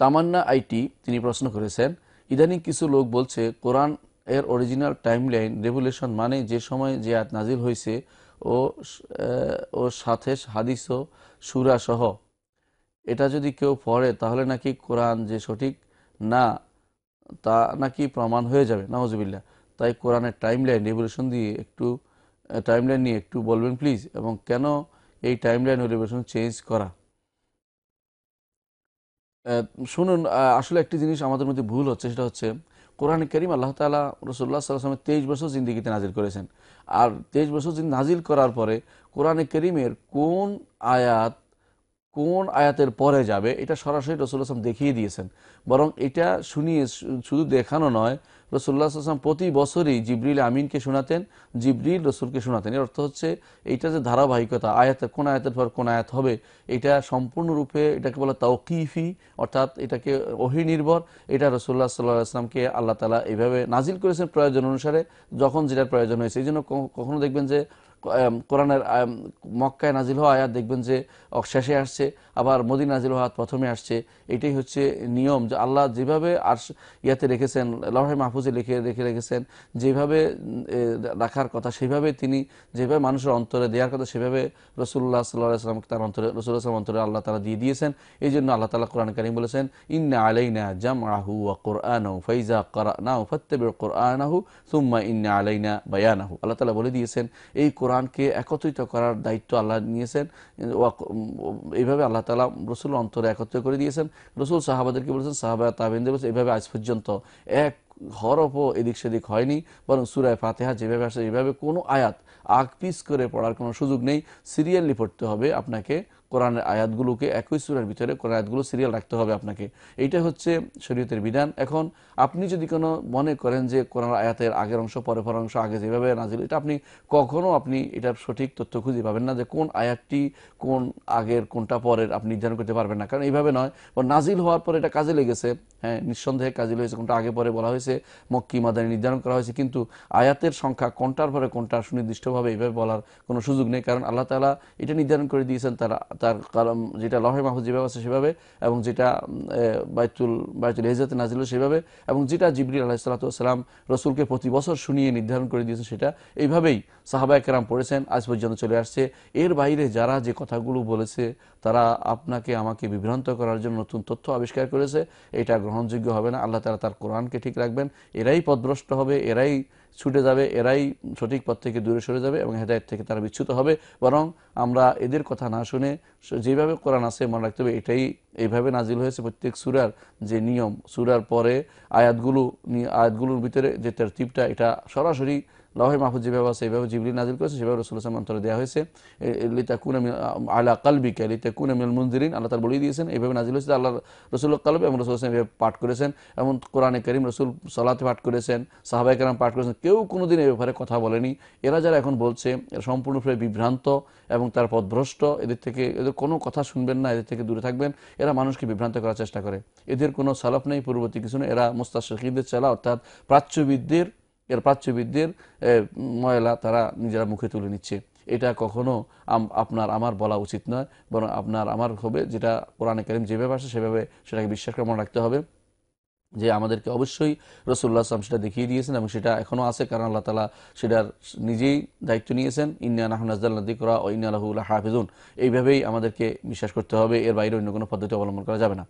তামান্না IT তিনি প্রশ্ন করেছেন ইদানিং কিছু লোক বলছে কোরআন এর অরিজিনাল টাইম লাইন রেভুলেশন মানে যে সময় যে আয়াত নাজিল হয়েছে ও ও সাথে হাদিস ও সুরা সহ এটা যদি কেউ পড়ে তাহলে নাকি কোরআন যে সঠিক না তা নাকি প্রমাণ হয়ে যাবে নওয়াজবিল্লা তাই কোরআনের টাইমলাইন রেভুলেশন দিয়ে একটু টাইমলাইন নিয়ে একটু বলবেন প্লিজ এবং কেন এই টাইমলাইন ও রেভুলেশন চেঞ্জ করা শুনুন আসলে একটি জিনিস আমাদের মধ্যে ভুল হচ্ছে সেটা হচ্ছে কোরআন করিম আল্লাহ তালা রসুল্লাহ সাল্লামের তেইশ বছর জিন্দিগিতে নাজিল করেছেন আর তেইশ বছর নাজিল করার পরে কোরআনে করিমের কোন আয়াত কোন আয়াতের পরে যাবে এটা সরাসরি রসুল্লাহাম দেখিয়ে দিয়েছেন বরং এটা শুনিয়ে শুধু দেখানো নয় রসুল্লাহ আসলাম প্রতি বছরই জিবরিল আমিনকে শোনাতেন জিবরিল রসুলকে শোনাতেন এর অর্থ হচ্ছে এইটা যে ধারাবাহিকতা আয়াত কোন আয়াতের পর কোন আয়াত হবে এটা সম্পূর্ণরূপে এটাকে বলা তাওকিফি অর্থাৎ এটাকে অহিনির্ভর এটা রসুল্লাহ সাল্লাহ আসলামকে আল্লাহ তালা এইভাবে নাজিল করেছেন প্রয়োজন অনুসারে যখন যেটার প্রয়োজন হয়েছে এই জন্য কখনো দেখবেন যে কোরআনের মক্কায় নাজিল হওয়া আয়াত দেখবেন যে শেষে আসছে আবার মোদী নাজিল হওয়া প্রথমে আসছে এটাই হচ্ছে নিয়ম যে আল্লাহ যেভাবে আর ইয়াতে রেখেছেন লহে মাহফুজে লিখে রেখে রেখেছেন যেভাবে রাখার কথা সেভাবে তিনি যেভাবে মানুষের অন্তরে দেওয়ার কথা সেভাবে রসুল্লাহ সাল্লাহ সাল্লাম তার অন্তরে রসুল্লাহ অন্তরে আল্লাহ তালা দিয়ে দিয়েছেন এই জন্য আল্লাহ তালা কোরআন কারিম বলেছেন ইন্না না জাম আহু কোরআন ফাইজা করা নাউ ফত্তেবের কোরআন আহু সুম্মা ইন্না আলাইনা বায়ান আহু আল্লাহ তালা বলে দিয়েছেন এই কোরআন কোরআনকে একত্রিত করার দায়িত্ব আল্লাহ নিয়েছেন এইভাবে আল্লাহ তালা রসুল অন্তরে একত্রিত করে দিয়েছেন রসুল সাহাবাদেরকে বলেছেন সাহাবা তাবেনদের বলেছেন এইভাবে আজ পর্যন্ত এক হরফও এদিক সেদিক হয়নি বরং সুরায় ফাতেহা যেভাবে আসে এইভাবে কোনো আয়াত আগ পিস করে পড়ার কোনো সুযোগ নেই সিরিয়ালি পড়তে হবে আপনাকে কোরআনের আয়াতগুলোকে একই সুরের ভিতরে কোরআন আয়াতগুলো সিরিয়াল রাখতে হবে আপনাকে এইটা হচ্ছে শরীয়তের বিধান এখন আপনি যদি কোনো মনে করেন যে কোরআন আয়াতের আগের অংশ পরে পরের অংশ আগে যেভাবে নাজিল এটা আপনি কখনও আপনি এটার সঠিক তথ্য খুঁজে পাবেন না যে কোন আয়াতটি কোন আগের কোনটা পরের আপনি নির্ধারণ করতে পারবেন না কারণ এইভাবে নয় নাজিল হওয়ার পরে এটা কাজে লেগেছে হ্যাঁ নিঃসন্দেহে কাজে লেগেছে কোনটা আগে পরে বলা হয়েছে মক্কি মাদানি নির্ধারণ করা হয়েছে কিন্তু আয়াতের সংখ্যা কোনটার পরে কোনটা সুনির্দিষ্টভাবে এইভাবে বলার কোনো সুযোগ নেই কারণ আল্লাহ তালা এটা নির্ধারণ করে দিয়েছেন তারা তার কালাম যেটা লহে মাহফুজ যেভাবে আছে সেভাবে এবং যেটা বাইতুল বাইতুল হেজাতে নাজিল সেভাবে এবং যেটা জিবরিল আলাহিসাল্লাম রসুলকে প্রতি বছর শুনিয়ে নির্ধারণ করে দিয়েছেন সেটা এইভাবেই সাহাবা একরাম পড়েছেন আজ পর্যন্ত চলে আসছে এর বাইরে যারা যে কথাগুলো বলেছে তারা আপনাকে আমাকে বিভ্রান্ত করার জন্য নতুন তথ্য আবিষ্কার করেছে এটা গ্রহণযোগ্য হবে না আল্লাহ তারা তার কোরআনকে ঠিক রাখবেন এরাই পদভ্রষ্ট হবে এরাই ছুটে যাবে এরাই সঠিক পথ থেকে দূরে সরে যাবে এবং হেদায়ত থেকে তারা বিচ্ছুত হবে বরং আমরা এদের কথা না শুনে যেভাবে কোরআন আছে মনে রাখতে হবে এটাই এইভাবে নাজিল হয়েছে প্রত্যেক সুরার যে নিয়ম সুরার পরে আয়াতগুলো আয়াতগুলোর ভিতরে যে তার এটা সরাসরি লহে মাহফুজ যেভাবে আছে এইভাবে জিবলি নাজিল করেছে সেভাবে রসুলাম অন্তরে দেওয়া হয়েছে লিতাকুন আলা কালবিকা লিতাকুন মিল মঞ্জিরিন আল্লাহ তার বলেই দিয়েছেন এইভাবে নাজিল হয়েছে আল্লাহ রসুল কালব এবং রসুল হাসান এভাবে পাঠ করেছেন এবং কোরআনে করিম রসুল সালাতে পাঠ করেছেন সাহাবাই কালাম পাঠ করেছেন কেউ কোনো দিন এ ব্যাপারে কথা বলেনি এরা যারা এখন বলছে এরা সম্পূর্ণরূপে বিভ্রান্ত এবং তার পথভ্রষ্ট এদের থেকে এদের কোনো কথা শুনবেন না এদের থেকে দূরে থাকবেন এরা মানুষকে বিভ্রান্ত করার চেষ্টা করে এদের কোনো সালাফ নেই পূর্ববর্তী কিছু নেই এরা মোস্তাশিদের চালা অর্থাৎ প্রাচ্যবিদদের এর প্রাচ্যবিদদের ময়লা তারা নিজেরা মুখে তুলে নিচ্ছে এটা কখনো আপনার আমার বলা উচিত নয় বরং আপনার আমার হবে যেটা কোরআনে কালিম যেভাবে আসে সেভাবে সেটাকে বিশ্বাস করে মনে রাখতে হবে যে আমাদেরকে অবশ্যই রসুল্লাহ আসলাম সেটা দেখিয়ে দিয়েছেন এবং সেটা এখনও আছে কারণ আল্লাহ তালা সেটার নিজেই দায়িত্ব নিয়েছেন ইন্না আহমদাল্লা দিকরা ও ইন্না আল্লাহুল্লাহ হাফিজুন এইভাবেই আমাদেরকে বিশ্বাস করতে হবে এর বাইরে অন্য কোনো পদ্ধতি অবলম্বন করা যাবে না